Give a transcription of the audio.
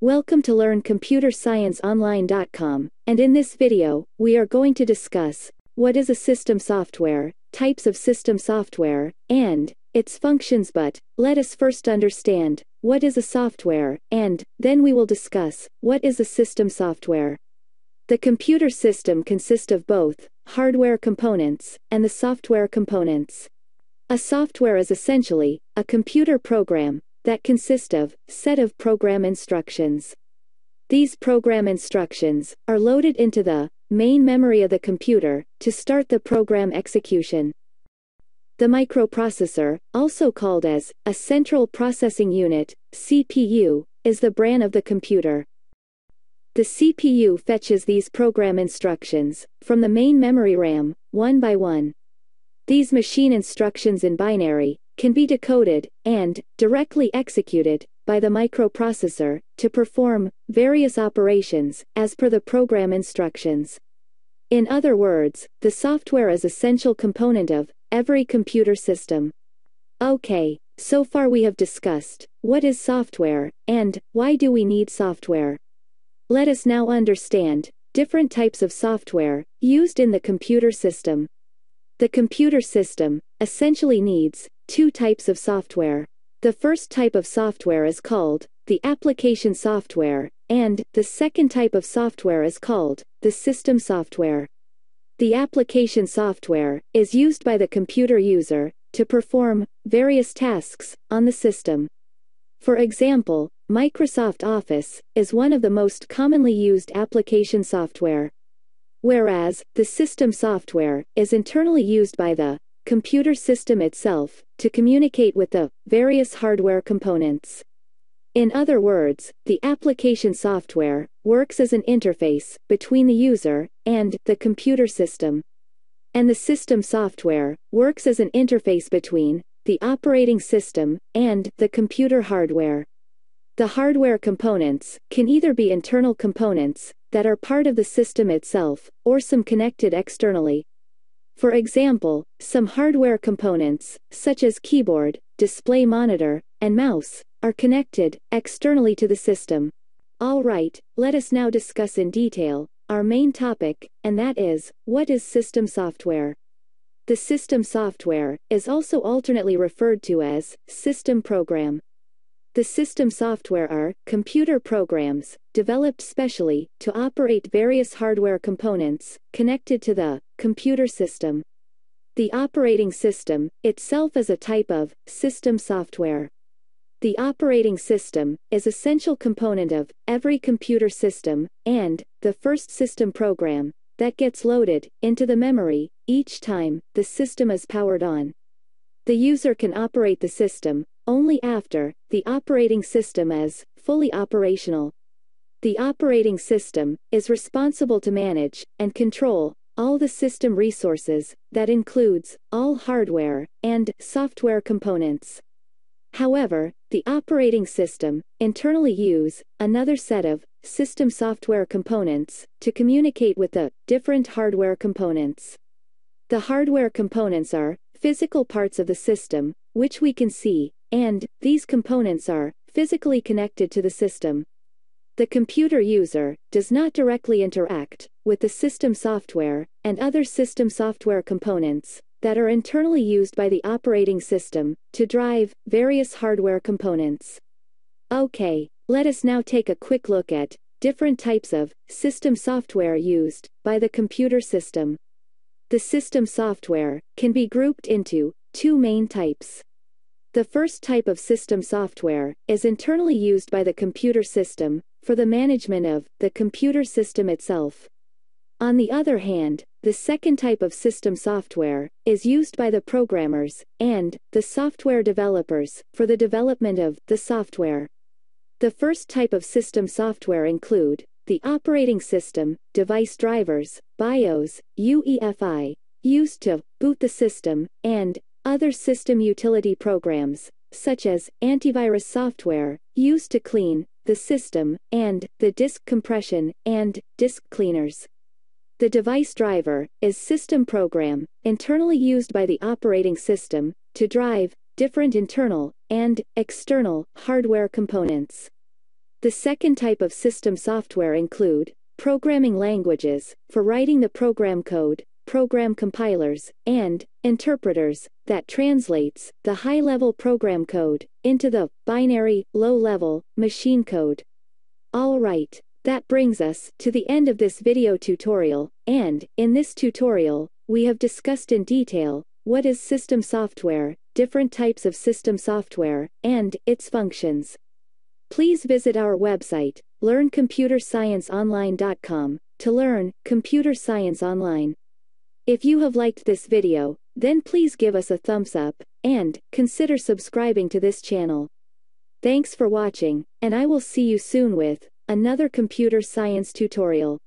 Welcome to LearnComputerScienceOnline.com, and in this video, we are going to discuss what is a system software, types of system software, and its functions but, let us first understand what is a software, and then we will discuss what is a system software. The computer system consists of both hardware components and the software components. A software is essentially a computer program that consist of set of program instructions. These program instructions are loaded into the main memory of the computer to start the program execution. The microprocessor, also called as a central processing unit (CPU), is the brain of the computer. The CPU fetches these program instructions from the main memory RAM, one by one. These machine instructions in binary can be decoded, and, directly executed, by the microprocessor, to perform various operations, as per the program instructions. In other words, the software is essential component of every computer system. Okay, so far we have discussed what is software, and why do we need software. Let us now understand different types of software used in the computer system. The computer system essentially needs two types of software. The first type of software is called the application software, and the second type of software is called the system software. The application software is used by the computer user to perform various tasks on the system. For example, Microsoft Office is one of the most commonly used application software. Whereas, the system software is internally used by the computer system itself, to communicate with the various hardware components. In other words, the application software works as an interface between the user and the computer system. And the system software works as an interface between the operating system and the computer hardware. The hardware components can either be internal components that are part of the system itself or some connected externally for example, some hardware components, such as keyboard, display monitor, and mouse, are connected externally to the system. All right, let us now discuss in detail our main topic, and that is, what is system software? The system software is also alternately referred to as system program. The system software are computer programs developed specially to operate various hardware components connected to the computer system. The operating system itself is a type of system software. The operating system is essential component of every computer system and the first system program that gets loaded into the memory each time the system is powered on. The user can operate the system only after the operating system is fully operational. The operating system is responsible to manage and control all the system resources, that includes all hardware and software components. However, the operating system internally use another set of system software components to communicate with the different hardware components. The hardware components are physical parts of the system, which we can see and, these components are, physically connected to the system. The computer user does not directly interact with the system software and other system software components that are internally used by the operating system to drive various hardware components. Okay, let us now take a quick look at different types of system software used by the computer system. The system software can be grouped into two main types. The first type of system software is internally used by the computer system for the management of the computer system itself. On the other hand, the second type of system software is used by the programmers and the software developers for the development of the software. The first type of system software include the operating system, device drivers, BIOS, UEFI, used to boot the system, and other system utility programs, such as antivirus software, used to clean the system, and the disk compression and disk cleaners. The device driver is system program, internally used by the operating system, to drive different internal and external hardware components. The second type of system software include programming languages for writing the program code, program compilers, and interpreters, that translates the high-level program code into the binary, low-level machine code. All right. That brings us to the end of this video tutorial, and, in this tutorial, we have discussed in detail, what is system software, different types of system software, and its functions. Please visit our website, learncomputerscienceonline.com, to learn computer science online, if you have liked this video, then please give us a thumbs up, and consider subscribing to this channel. Thanks for watching, and I will see you soon with another computer science tutorial.